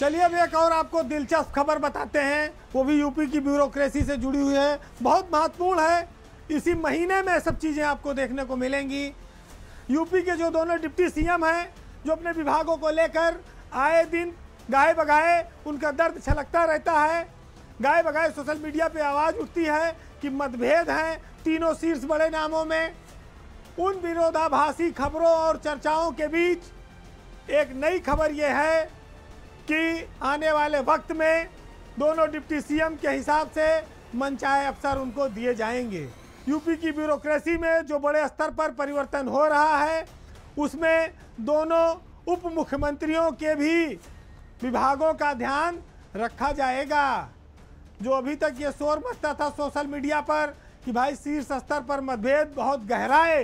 चलिए अब एक और आपको दिलचस्प खबर बताते हैं वो भी यूपी की ब्यूरोक्रेसी से जुड़ी हुई है बहुत महत्वपूर्ण है इसी महीने में सब चीज़ें आपको देखने को मिलेंगी यूपी के जो दोनों डिप्टी सीएम हैं जो अपने विभागों को लेकर आए दिन गाय बगाए उनका दर्द छलकता रहता है गाय बगाए सोशल मीडिया पे आवाज़ उठती है कि मतभेद हैं तीनों शीर्ष बड़े नामों में उन विरोधाभासी खबरों और चर्चाओं के बीच एक नई खबर यह है कि आने वाले वक्त में दोनों डिप्टी सीएम के हिसाब से मनचाहे अफसर उनको दिए जाएंगे यूपी की ब्यूरोक्रेसी में जो बड़े स्तर पर परिवर्तन हो रहा है उसमें दोनों उप मुख्यमंत्रियों के भी विभागों का ध्यान रखा जाएगा जो अभी तक ये शोर मचता था सोशल मीडिया पर कि भाई शीर्ष स्तर पर मतभेद बहुत गहरा है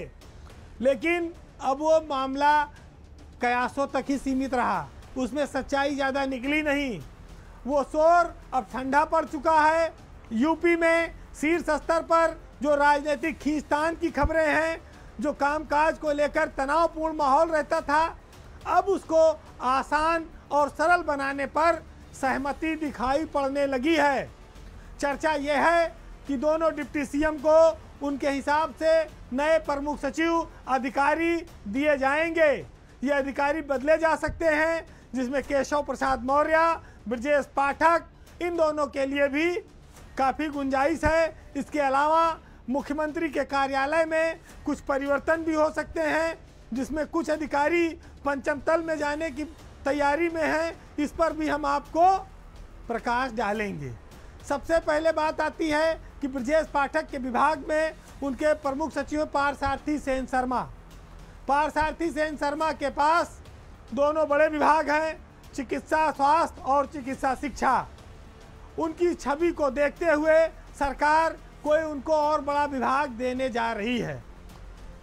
लेकिन अब वो मामला कयासों तक ही सीमित रहा उसमें सच्चाई ज़्यादा निकली नहीं वो शोर अब ठंडा पड़ चुका है यूपी में शीर्ष स्तर पर जो राजनीतिक खींचतान की खबरें हैं जो कामकाज को लेकर तनावपूर्ण माहौल रहता था अब उसको आसान और सरल बनाने पर सहमति दिखाई पड़ने लगी है चर्चा यह है कि दोनों डिप्टी सीएम को उनके हिसाब से नए प्रमुख सचिव अधिकारी दिए जाएंगे ये अधिकारी बदले जा सकते हैं जिसमें केशव प्रसाद मौर्य ब्रजेश पाठक इन दोनों के लिए भी काफ़ी गुंजाइश है इसके अलावा मुख्यमंत्री के कार्यालय में कुछ परिवर्तन भी हो सकते हैं जिसमें कुछ अधिकारी पंचम तल में जाने की तैयारी में हैं इस पर भी हम आपको प्रकाश डालेंगे सबसे पहले बात आती है कि ब्रजेश पाठक के विभाग में उनके प्रमुख सचिव पारसार्थी सेन शर्मा पारसार्थी सेन शर्मा के पास दोनों बड़े विभाग हैं चिकित्सा स्वास्थ्य और चिकित्सा शिक्षा उनकी छवि को देखते हुए सरकार कोई उनको और बड़ा विभाग देने जा रही है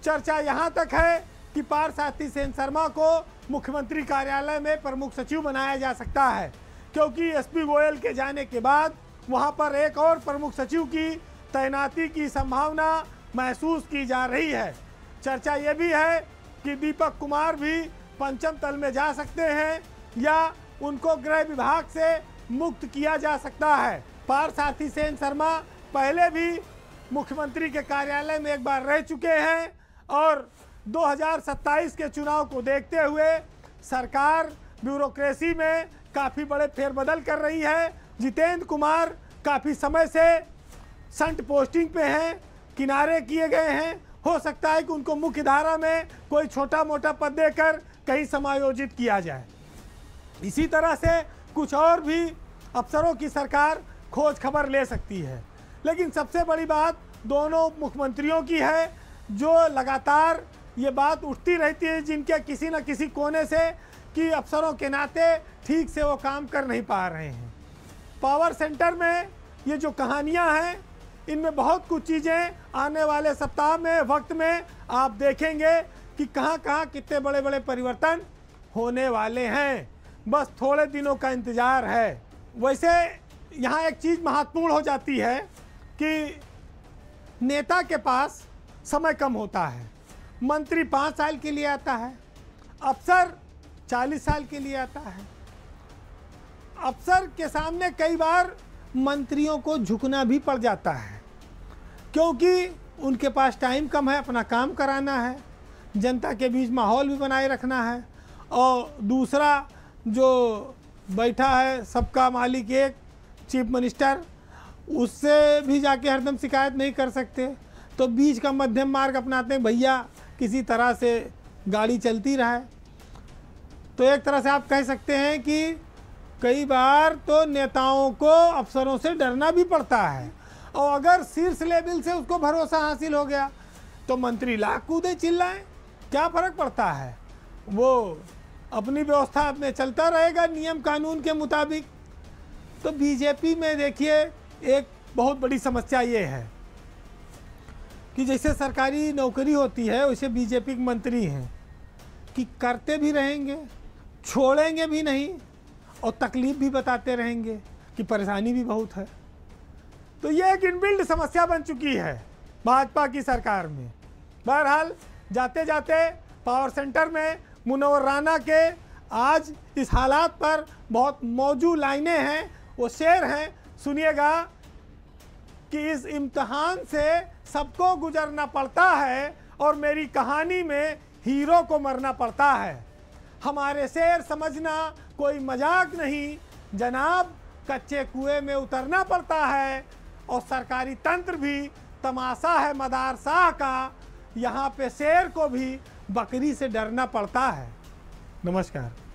चर्चा यहाँ तक है कि पारसाथी सेन शर्मा को मुख्यमंत्री कार्यालय में प्रमुख सचिव बनाया जा सकता है क्योंकि एसपी गोयल के जाने के बाद वहाँ पर एक और प्रमुख सचिव की तैनाती की संभावना महसूस की जा रही है चर्चा ये भी है कि दीपक कुमार भी पंचम तल में जा सकते हैं या उनको गृह विभाग से मुक्त किया जा सकता है पारसाथी सेन शर्मा पहले भी मुख्यमंत्री के कार्यालय में एक बार रह चुके हैं और 2027 के चुनाव को देखते हुए सरकार ब्यूरोक्रेसी में काफ़ी बड़े फेरबदल कर रही है जितेंद्र कुमार काफ़ी समय से संट पोस्टिंग पे हैं किनारे किए गए हैं हो सकता है कि उनको मुख्य धारा में कोई छोटा मोटा पद देकर कहीं समायोजित किया जाए इसी तरह से कुछ और भी अफसरों की सरकार खोज खबर ले सकती है लेकिन सबसे बड़ी बात दोनों मुख्यमंत्रियों की है जो लगातार ये बात उठती रहती है जिनके किसी न किसी कोने से कि अफसरों के नाते ठीक से वो काम कर नहीं पा रहे हैं पावर सेंटर में ये जो कहानियाँ हैं इनमें बहुत कुछ चीज़ें आने वाले सप्ताह में वक्त में आप देखेंगे कि कहाँ कहाँ कितने बड़े बड़े परिवर्तन होने वाले हैं बस थोड़े दिनों का इंतज़ार है वैसे यहाँ एक चीज़ महत्वपूर्ण हो जाती है कि नेता के पास समय कम होता है मंत्री पाँच साल के लिए आता है अफसर चालीस साल के लिए आता है अफसर के सामने कई बार मंत्रियों को झुकना भी पड़ जाता है क्योंकि उनके पास टाइम कम है अपना काम कराना है जनता के बीच माहौल भी बनाए रखना है और दूसरा जो बैठा है सबका मालिक एक चीफ मिनिस्टर उससे भी जाके हरदम शिकायत नहीं कर सकते तो बीच का मध्यम मार्ग अपनाते हैं भैया किसी तरह से गाड़ी चलती रहे तो एक तरह से आप कह सकते हैं कि कई बार तो नेताओं को अफसरों से डरना भी पड़ता है और अगर शीर्ष लेवल से उसको भरोसा हासिल हो गया तो मंत्री लाख कूदे चिल्लाएं क्या फ़र्क पड़ता है वो अपनी व्यवस्था अपने चलता रहेगा नियम कानून के मुताबिक तो बीजेपी में देखिए एक बहुत बड़ी समस्या ये है कि जैसे सरकारी नौकरी होती है उसे बीजेपी के मंत्री हैं कि करते भी रहेंगे छोड़ेंगे भी नहीं और तकलीफ़ भी बताते रहेंगे कि परेशानी भी बहुत है तो ये एक इनबिल्ड समस्या बन चुकी है भाजपा की सरकार में बहरहाल जाते जाते पावर सेंटर में मुनवर राना के आज इस हालात पर बहुत मौजू लाइनें हैं वो शेर हैं सुनिएगा कि इस इम्तहान से सबको गुजरना पड़ता है और मेरी कहानी में हीरो को मरना पड़ता है हमारे शेर समझना कोई मजाक नहीं जनाब कच्चे कुएं में उतरना पड़ता है और सरकारी तंत्र भी तमाशा है मदारसाह का यहाँ पे शेर को भी बकरी से डरना पड़ता है नमस्कार